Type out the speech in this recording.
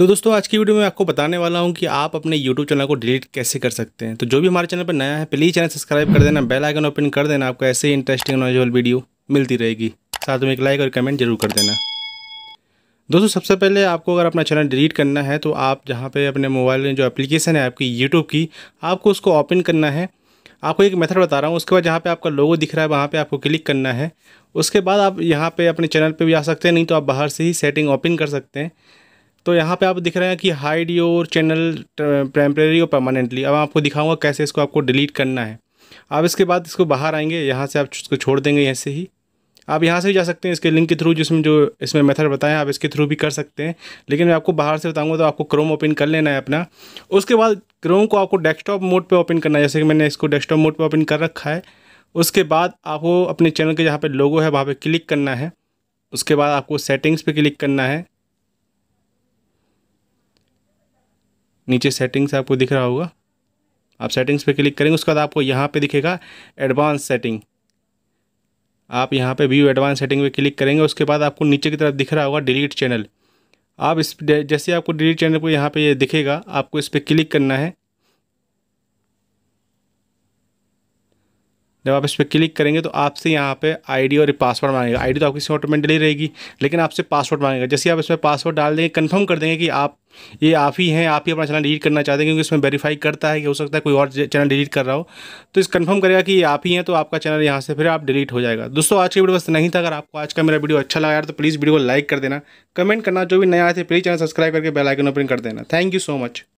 तो दोस्तों आज की वीडियो में आपको बताने वाला हूँ कि आप अपने यूट्यूब चैनल को डिलीट कैसे कर सकते हैं तो जो भी हमारे चैनल पर नया है प्लीज़ चैनल सब्सक्राइब कर देना बेल आइकन ओपन कर देना आपको ऐसे ही इंटरेस्टिंग नॉलेजल वीडियो मिलती रहेगी साथ में एक लाइक और कमेंट जरूर कर देना दोस्तों सबसे पहले आपको अगर अपना चैनल डिलीट करना है तो आप जहाँ पर अपने मोबाइल में जो एप्लीकेशन है आपकी यूट्यूब की आपको उसको ओपन करना है आपको एक मेथड बता रहा हूँ उसके बाद जहाँ पे आपका लोगो दिख रहा है वहाँ पे आपको क्लिक करना है उसके बाद आप यहाँ पे अपने चैनल पे भी आ सकते हैं नहीं तो आप बाहर से ही सेटिंग ओपन कर सकते हैं तो यहाँ पे आप दिख रहे हैं कि हाइड योर चैनल टेम्प्रेरी और परमानेंटली अब आपको दिखाऊंगा कैसे इसको आपको डिलीट करना है आप इसके बाद इसको बाहर आएंगे यहाँ से आप इसको छोड़ देंगे यहाँ से ही आप यहाँ से भी जा सकते हैं इसके लिंक के थ्रू जिसमें जो इसमें मेथड बताएं आप इसके थ्रू भी कर सकते हैं लेकिन मैं आपको बाहर से बताऊँगा तो आपको क्रोम ओपन कर लेना है अपना उसके बाद क्रोम को आपको डेस्कटॉप मोड पर ओपन करना है जैसे कि मैंने इसको डेस्कटॉप मोड पर ओपन कर रखा है उसके बाद आपको अपने चैनल के जहाँ पर लोगो है वहाँ पर क्लिक करना है उसके बाद आपको सेटिंग्स पर क्लिक करना है नीचे सेटिंग्स आपको दिख रहा होगा आप सेटिंग्स पे क्लिक करेंगे उसके बाद आपको यहाँ पे दिखेगा एडवांस सेटिंग आप यहाँ पे व्यू एडवांस सेटिंग पे क्लिक करेंगे उसके बाद आपको नीचे की तरफ दिख रहा होगा डिलीट चैनल आप इस जैसे आपको डिलीट चैनल को यहाँ पे ये यह दिखेगा आपको इस पर क्लिक करना है जब आप इस पर क्लिक करेंगे तो आपसे यहाँ पे आईडी और पासवर्ड मांगेगा आईडी तो आपकी ऑटोमेटिकली रहेगी लेकिन आपसे पासवर्ड मांगेगा जैसे आप इसमें पासवर्ड डाल देंगे कंफर्म कर देंगे कि आप ये आप ही हैं आप ही अपना चैनल डिलीट करना चाहते हैं क्योंकि इसमें वेरीफाई करता है कि हो सकता है कोई और चैनल डिलीट कर रहा हो तो इस कंफर्म करेगा कि ये आप ही हैं तो आपका चैनल यहाँ से फिर आप डिलीट हो जाएगा दोस्तों आज की वीडियो बस नहीं था अगर आपको आज का मेरा वीडियो अच्छा लगा यार तो प्लीज़ वीडियो को लाइक कर देना कमेंट करना जो भी नया आए थे प्लीज़ चैनल सब्सक्राइब करके बेलाइकन ओपन कर देना थैंक यू सो मच